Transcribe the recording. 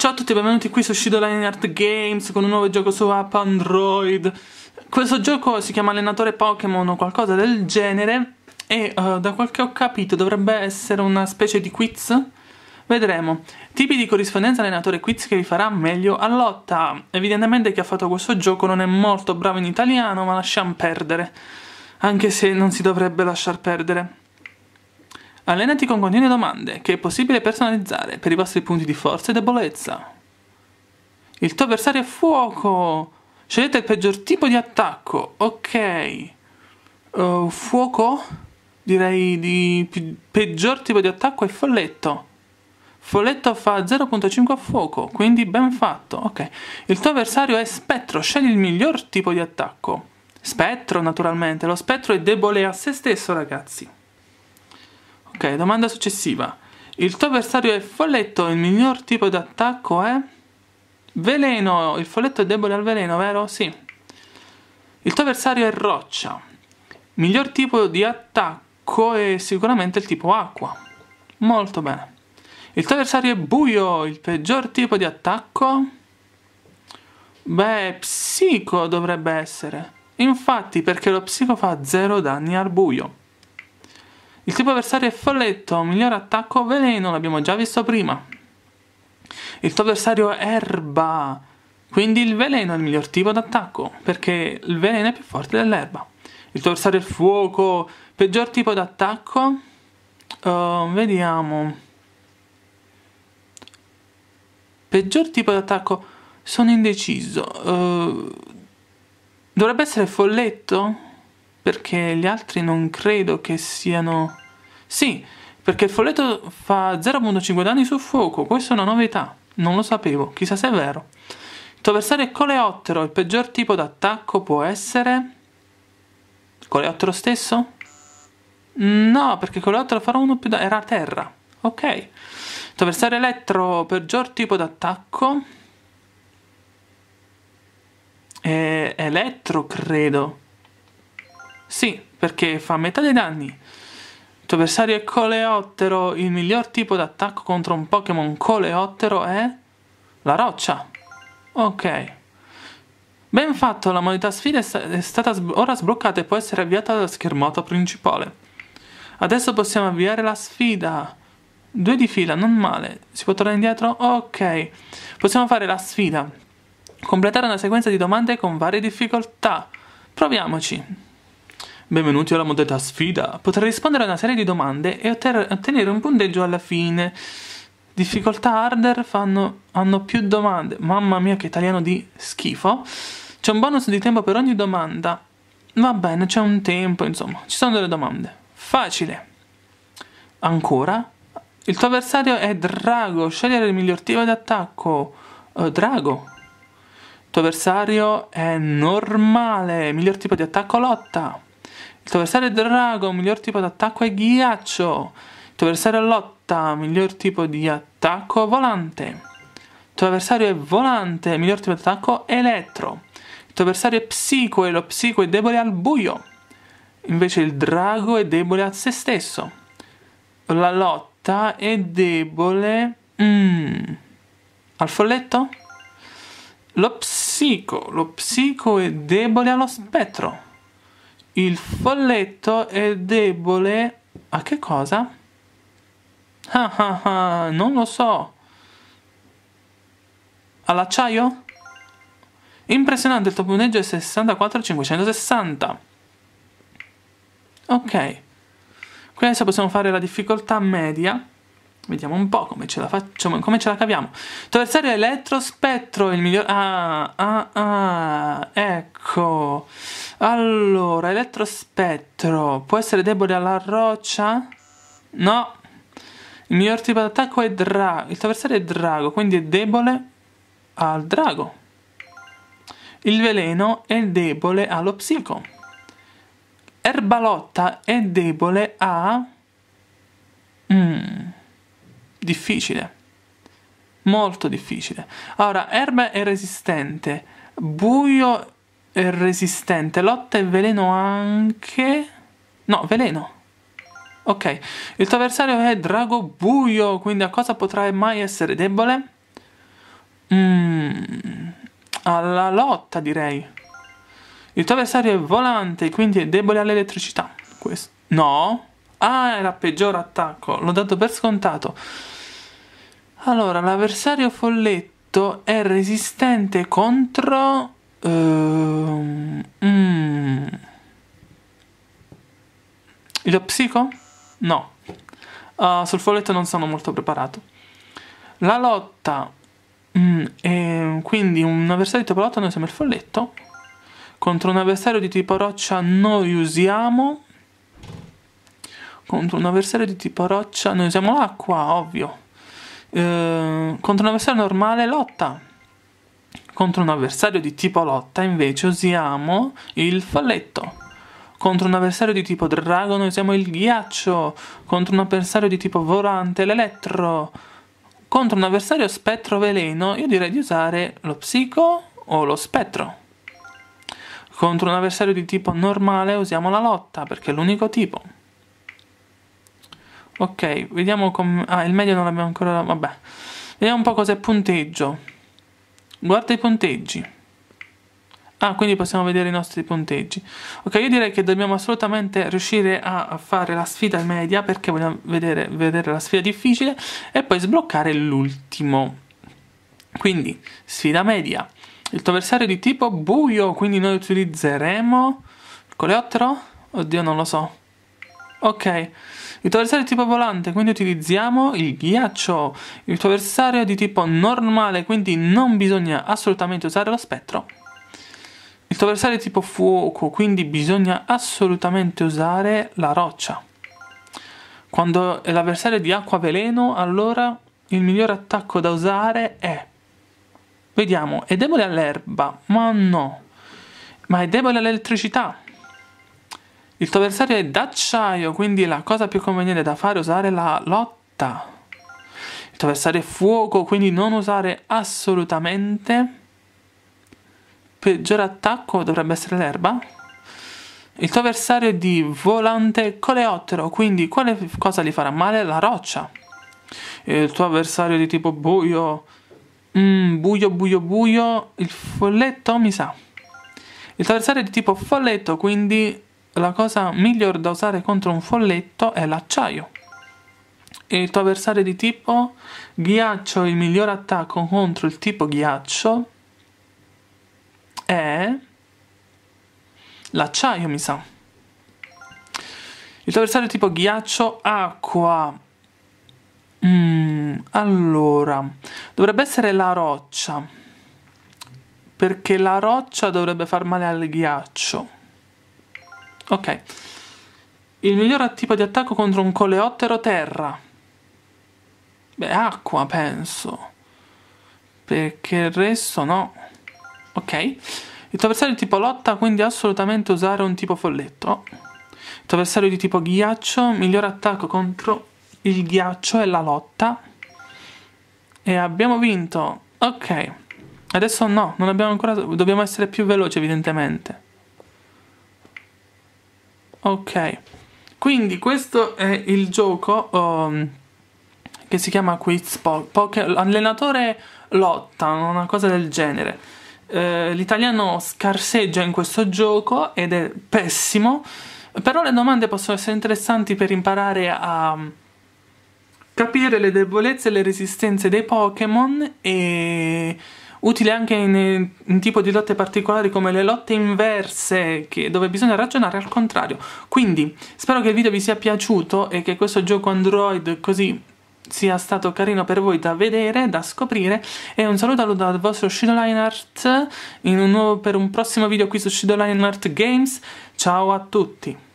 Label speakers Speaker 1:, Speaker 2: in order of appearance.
Speaker 1: Ciao a tutti, e benvenuti qui su Shido Line Art Games con un nuovo gioco su app Android. Questo gioco si chiama Allenatore Pokémon o qualcosa del genere e uh, da quel che ho capito dovrebbe essere una specie di quiz. Vedremo. Tipi di corrispondenza allenatore quiz che vi farà meglio a lotta. Evidentemente chi ha fatto questo gioco non è molto bravo in italiano, ma lasciamo perdere. Anche se non si dovrebbe lasciar perdere. Allenati con continue domande che è possibile personalizzare per i vostri punti di forza e debolezza. Il tuo avversario è fuoco! Scegliete il peggior tipo di attacco. Ok. Uh, fuoco? Direi di pe- peggior tipo di attacco è folletto. Folletto fa 0.5 a fuoco, quindi ben fatto. Ok. Il tuo avversario è spettro, scegli il miglior tipo di attacco. Spettro, naturalmente. Lo spettro è debole a se stesso, ragazzi. Ok, domanda successiva. Il tuo avversario è folletto, il miglior tipo di attacco è? Veleno, il folletto è debole al veleno, vero? Sì. Il tuo avversario è roccia. Miglior tipo di attacco è sicuramente il tipo acqua. Molto bene. Il tuo avversario è buio, il peggior tipo di attacco? Beh, psico dovrebbe essere. Infatti, perché lo psico fa zero danni al buio. Il tipo avversario è folletto, miglior attacco veleno, l'abbiamo già visto prima. Il tuo avversario è erba, quindi il veleno è il miglior tipo d'attacco, perché il veleno è più forte dell'erba. Il tuo avversario è il fuoco, peggior tipo d'attacco. Uh, vediamo. Peggior tipo d'attacco, sono indeciso. Uh, dovrebbe essere folletto? perché gli altri non credo che siano... Sì, perché il folletto fa 0.5 danni su fuoco, questa è una novità, non lo sapevo, chissà se è vero. Il tuo avversario è coleottero, il peggior tipo d'attacco può essere... Coleottero stesso? No, perché coleottero farà uno più danni, era terra, ok. Il tuo avversario elettro, peggior tipo d'attacco... È eh, elettro, credo. Sì, perché fa metà dei danni. Il tuo avversario è coleottero. Il miglior tipo d'attacco contro un Pokémon coleottero è... La roccia. Ok. Ben fatto, la modalità sfida è, sta è stata sb ora sbloccata e può essere avviata dalla schermata principale. Adesso possiamo avviare la sfida. Due di fila, non male. Si può tornare indietro? Ok. Possiamo fare la sfida. Completare una sequenza di domande con varie difficoltà. Proviamoci. Benvenuti alla modalità sfida. Potrai rispondere a una serie di domande e ottenere un punteggio alla fine. Difficoltà harder fanno, hanno più domande. Mamma mia, che italiano di schifo. C'è un bonus di tempo per ogni domanda. Va bene, c'è un tempo, insomma. Ci sono delle domande. Facile. Ancora. Il tuo avversario è Drago. Scegliere il miglior tiro d'attacco. Uh, eh, drago. Il tuo avversario è normale. Miglior tipo di attacco lotta. Il tuo avversario è drago, miglior tipo d'attacco è ghiaccio. Il tuo avversario è lotta, miglior tipo di attacco volante. Il tuo avversario è volante, miglior tipo di d'attacco elettro. Il tuo avversario è psico e lo psico è debole al buio. Invece il drago è debole a se stesso. La lotta è debole... Mm, al folletto? Lo psico, lo psico è debole allo spettro. Il folletto è debole a che cosa? Ah ah ah, non lo so. All'acciaio? Impressionante, il tuo punteggio è 64-560. Ok. Qui adesso possiamo fare la difficoltà media. Vediamo un po' come ce la facciamo, come ce la caviamo. Traversare elettrospettro, il miglior... Ah, ah, ah, ecco. Allora, elettrospettro. Può essere debole alla roccia? No. Il miglior tipo d'attacco è drago. Il traversare è drago, quindi è debole al drago. Il veleno è debole allo psico. Erbalotta è debole a difficile. Molto difficile. Allora, erba è resistente, buio è resistente, lotta e veleno anche... No, veleno. Ok, il tuo avversario è drago buio, quindi a cosa potrai mai essere debole? Mm, alla lotta, direi. Il tuo avversario è volante, quindi è debole all'elettricità. Questo. No? Ah, era peggior attacco, l'ho dato per scontato. Allora, l'avversario folletto è resistente contro... Uh, mm, lo psico? No. Uh, sul folletto non sono molto preparato. La lotta... Mm, è, quindi un avversario di tipo lotta noi siamo il folletto. Contro un avversario di tipo roccia noi usiamo... Contro un avversario di tipo roccia noi usiamo l'acqua, ovvio. Eh, contro un avversario normale lotta. Contro un avversario di tipo lotta invece usiamo il falletto. Contro un avversario di tipo drago noi usiamo il ghiaccio. Contro un avversario di tipo volante l'elettro. Contro un avversario spettro veleno io direi di usare lo psico o lo spettro. Contro un avversario di tipo normale usiamo la lotta perché è l'unico tipo. Ok, vediamo come... Ah, il medio non l'abbiamo ancora... Vabbè. Vediamo un po' cos'è punteggio. Guarda i punteggi. Ah, quindi possiamo vedere i nostri punteggi. Ok, io direi che dobbiamo assolutamente riuscire a fare la sfida media perché vogliamo vedere, vedere la sfida difficile e poi sbloccare l'ultimo. Quindi, sfida media. Il tuo avversario è di tipo buio, quindi noi utilizzeremo... Il coleottero? Oddio, non lo so. Ok. Il tuo avversario è di tipo volante, quindi utilizziamo il ghiaccio. Il tuo avversario è di tipo normale, quindi non bisogna assolutamente usare lo spettro. Il tuo avversario è di tipo fuoco, quindi bisogna assolutamente usare la roccia. Quando è l'avversario di acqua veleno, allora il miglior attacco da usare è... Vediamo, è debole all'erba, ma no. Ma è debole all'elettricità, il tuo avversario è d'acciaio, quindi la cosa più conveniente da fare è usare la lotta. Il tuo avversario è fuoco, quindi non usare assolutamente. Peggior attacco dovrebbe essere l'erba. Il tuo avversario è di volante coleottero, quindi quale cosa gli farà male? La roccia. Il tuo avversario è di tipo buio. Mm, buio, buio, buio. Il folletto, mi sa. Il tuo avversario è di tipo folletto, quindi la cosa migliore da usare contro un folletto è l'acciaio. Il tuo avversario di tipo ghiaccio, il miglior attacco contro il tipo ghiaccio è l'acciaio, mi sa. Il tuo avversario tipo ghiaccio, acqua. Mm, allora, dovrebbe essere la roccia. Perché la roccia dovrebbe far male al ghiaccio. Ok. Il miglior tipo di attacco contro un coleottero terra. Beh, acqua, penso. Perché il resto no. Ok. Il tuo avversario di tipo lotta, quindi assolutamente usare un tipo folletto. Il tuo avversario di tipo ghiaccio, miglior attacco contro il ghiaccio e la lotta. E abbiamo vinto. Ok. Adesso no, non abbiamo ancora... Dobbiamo essere più veloci, evidentemente ok quindi questo è il gioco um, che si chiama Quiz Poker allenatore lotta una cosa del genere uh, l'italiano scarseggia in questo gioco ed è pessimo però le domande possono essere interessanti per imparare a um, capire le debolezze e le resistenze dei Pokémon e utile anche in, in, tipo di lotte particolari come le lotte inverse, che, dove bisogna ragionare al contrario. Quindi spero che il video vi sia piaciuto e che questo gioco Android così sia stato carino per voi da vedere, da scoprire e un saluto dal vostro Shadowline Art un nuovo, per un prossimo video qui su Shadowline Art Games ciao a tutti